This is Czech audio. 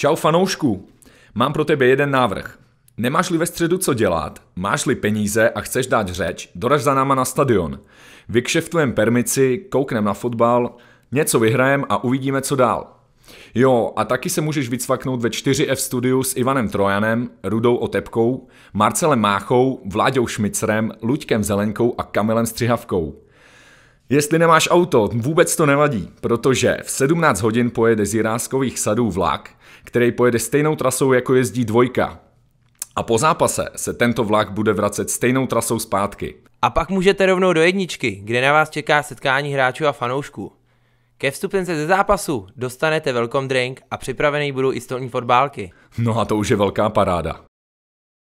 Čau fanoušku, mám pro tebe jeden návrh. Nemáš-li ve středu co dělat, máš-li peníze a chceš dát řeč, doraž za náma na stadion. Vykšeftujem permici, kouknem na fotbal, něco vyhrajem a uvidíme, co dál. Jo, a taky se můžeš vycvaknout ve 4F studiu s Ivanem Trojanem, Rudou Otepkou, Marcelem Máchou, Vláďou Šmicrem, Luďkem Zelenkou a Kamilem Střihavkou. Jestli nemáš auto, vůbec to nevadí, protože v 17 hodin pojede z Jiráskových sadů vlak, který pojede stejnou trasou, jako jezdí dvojka. A po zápase se tento vlak bude vracet stejnou trasou zpátky. A pak můžete rovnou do jedničky, kde na vás čeká setkání hráčů a fanoušků. Ke vstupence ze zápasu dostanete welcome drink a připravený budou i stolní fotbálky. No a to už je velká paráda.